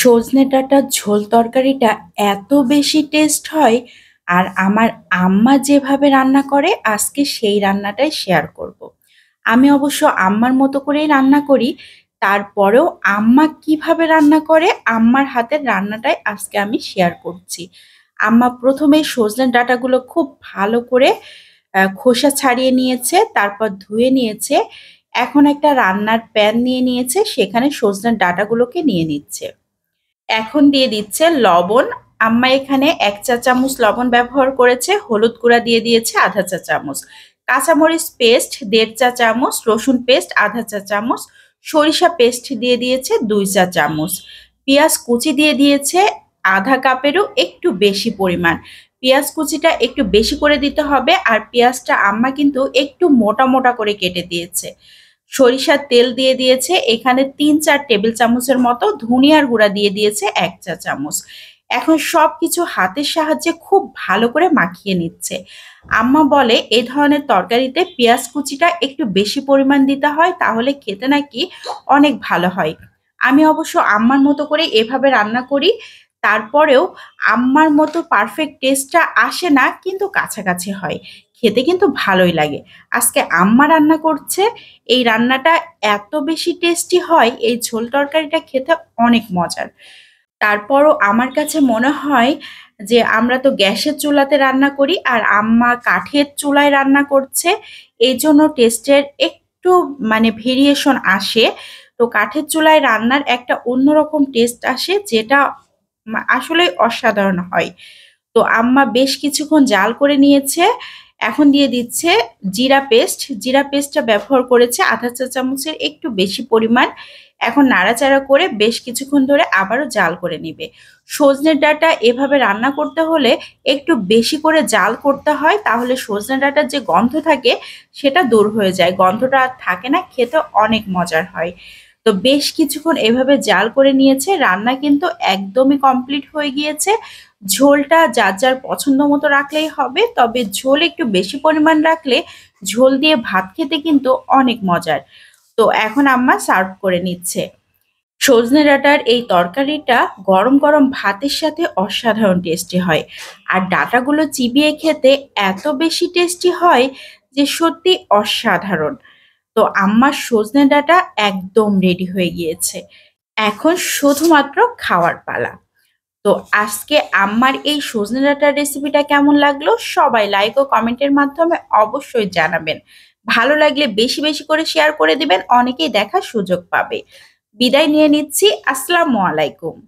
সজনে ডাঁটার ঝোল তরকারিটা এত বেশি টেস্ট হয় আর আমার আম্মা যেভাবে রান্না করে আজকে সেই রান্নাটাই শেয়ার করব। আমি অবশ্য আম্মার মতো করেই রান্না করি তারপরেও আম্মা কিভাবে রান্না করে আম্মার হাতের রান্নাটাই আজকে আমি শেয়ার করছি আম্মা প্রথমে সজনে ডাটাগুলো খুব ভালো করে খোসা ছাড়িয়ে নিয়েছে তারপর ধুয়ে নিয়েছে এখন একটা রান্নার প্যান নিয়ে নিয়েছে সেখানে সজনের ডাটাগুলোকে নিয়ে নিচ্ছে এখন দিয়ে দিচ্ছে লবণ আম্মা এখানে এক চা চামচ লবণ ব্যবহার করেছে হলুদ গুঁড়া দিয়ে দিয়েছে আধা চা চামচ কাঁচামরিচ পেস্ট দেড় চা চামচ রসুন পেস্ট আধা চা চামচ সরিষা পেস্ট দিয়ে দিয়েছে দুই চা চামচ পেঁয়াজ কুচি দিয়ে দিয়েছে আধা কাপেরও একটু বেশি পরিমাণ পেঁয়াজ কুচিটা একটু বেশি করে দিতে হবে আর পেঁয়াজটা আম্মা কিন্তু একটু মোটা মোটা করে কেটে দিয়েছে সরিষার তেল দিয়ে দিয়েছে এখানে তিন চার টেবিল চামচের মতো ধনিয়ার গুঁড়া দিয়ে দিয়েছে এক চা চামচ এখন সব কিছু হাতের সাহায্যে খুব ভালো করে মাখিয়ে নিচ্ছে আম্মা বলে এ ধরনের তরকারিতে পেঁয়াজ কুচিটা একটু বেশি পরিমাণ দিতে হয় তাহলে খেতে নাকি অনেক ভালো হয় আমি অবশ্য আম্মার মতো করে এভাবে রান্না করি তারপরেও আম্মার মতো পারফেক্ট টেস্টটা আসে না কিন্তু কাছাকাছি হয় খেতে কিন্তু ভালোই লাগে আজকে আম্মা রান্না করছে এই রান্নাটা এত বেশি টেস্টি হয় এই ঝোল তরকারিটা খেতে অনেক মজার তারপরও আমার কাছে মনে হয় যে আমরা তো গ্যাসের চুলাতে রান্না করি আর আম্মা কাঠের চুলায় রান্না করছে এই জন্য টেস্টের একটু মানে ভেরিয়েশন আসে তো কাঠের চুলায় রান্নার একটা অন্যরকম টেস্ট আসে যেটা আসলে অসাধারণ হয় তো আম্মা বেশ কিছুক্ষণ জাল করে নিয়েছে এখন দিয়ে দিচ্ছে জিরা পেস্ট জিরা পেস্টটা ব্যবহার করেছে আধা চা চামচের একটু বেশি পরিমাণ এখন নাড়াচাড়া করে বেশ কিছুক্ষণ ধরে আবারও জাল করে নেবে সজনে ডাটা এভাবে রান্না করতে হলে একটু বেশি করে জাল করতে হয় তাহলে সজনে ডাটার যে গন্ধ থাকে সেটা দূর হয়ে যায় গন্ধটা আর থাকে না খেতে অনেক মজার হয় তো বেশ কিছুক্ষণ এভাবে জাল করে নিয়েছে রান্না কিন্তু একদমই কমপ্লিট হয়ে গিয়েছে ঝোলটা যার যার পছন্দ মতো রাখলেই হবে তবে ঝোল একটু বেশি পরিমাণ রাখলে ঝোল দিয়ে ভাত খেতে কিন্তু অনেক মজার তো এখন আম্মা সার্ভ করে নিচ্ছে সজনে ডাঁটার এই তরকারিটা গরম গরম ভাতের সাথে অসাধারণ টেস্টি হয় আর ডাটাগুলো চিবিয়ে খেতে এত বেশি টেস্টি হয় যে সত্যি অসাধারণ তো আমার সজনে ডাটা একদম রেডি হয়ে গিয়েছে এখন শুধুমাত্র খাওয়ার পালা তো আজকে আমার এই সজনে ডাটার রেসিপিটা কেমন লাগলো সবাই লাইক ও কমেন্টের মাধ্যমে অবশ্যই জানাবেন ভালো লাগলে বেশি বেশি করে শেয়ার করে দিবেন অনেকেই দেখার সুযোগ পাবে বিদায় নিয়ে নিচ্ছি আসসালামু আলাইকুম